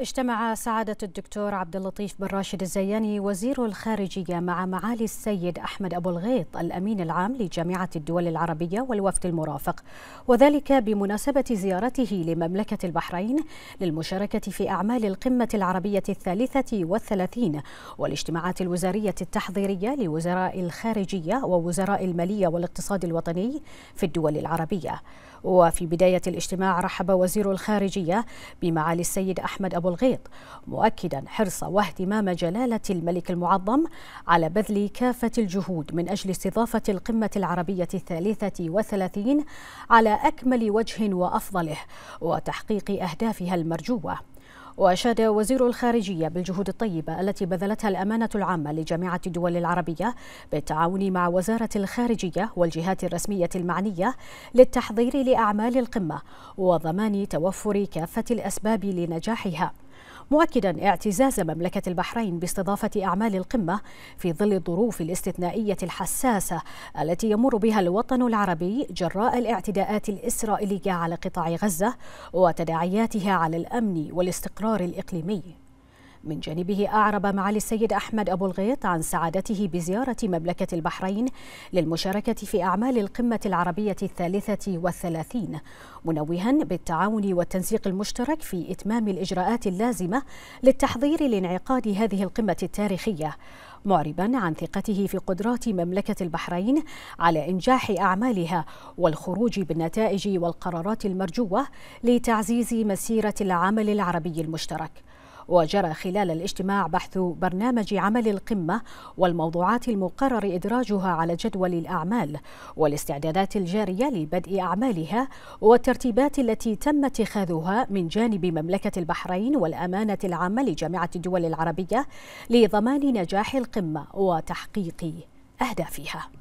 اجتمع سعادة الدكتور عبد اللطيف بن راشد الزياني وزير الخارجية مع معالي السيد أحمد أبو الغيط الأمين العام لجامعة الدول العربية والوفد المرافق وذلك بمناسبة زيارته لمملكة البحرين للمشاركة في أعمال القمة العربية الثالثة والثلاثين والاجتماعات الوزارية التحضيرية لوزراء الخارجية ووزراء المالية والاقتصاد الوطني في الدول العربية وفي بداية الاجتماع رحب وزير الخارجية بمعالي السيد أحمد أبو أبو الغيط مؤكدا حرص واهتمام جلالة الملك المعظم على بذل كافة الجهود من أجل استضافة القمة العربية الثالثة وثلاثين على أكمل وجه وأفضله وتحقيق أهدافها المرجوة وأشاد وزير الخارجية بالجهود الطيبة التي بذلتها الأمانة العامة لجامعة الدول العربية بالتعاون مع وزارة الخارجية والجهات الرسمية المعنية للتحضير لأعمال القمة وضمان توفر كافة الأسباب لنجاحها مؤكدا اعتزاز مملكة البحرين باستضافة أعمال القمة في ظل الظروف الاستثنائية الحساسة التي يمر بها الوطن العربي جراء الاعتداءات الإسرائيلية على قطاع غزة وتداعياتها على الأمن والاستقرار الإقليمي من جانبه أعرب معالي السيد أحمد أبو الغيط عن سعادته بزيارة مملكة البحرين للمشاركة في أعمال القمة العربية الثالثة والثلاثين منوها بالتعاون والتنسيق المشترك في إتمام الإجراءات اللازمة للتحضير لانعقاد هذه القمة التاريخية معربا عن ثقته في قدرات مملكة البحرين على إنجاح أعمالها والخروج بالنتائج والقرارات المرجوة لتعزيز مسيرة العمل العربي المشترك وجرى خلال الاجتماع بحث برنامج عمل القمة والموضوعات المقرر إدراجها على جدول الأعمال والاستعدادات الجارية لبدء أعمالها والترتيبات التي تم اتخاذها من جانب مملكة البحرين والأمانة العامة لجامعة الدول العربية لضمان نجاح القمة وتحقيق أهدافها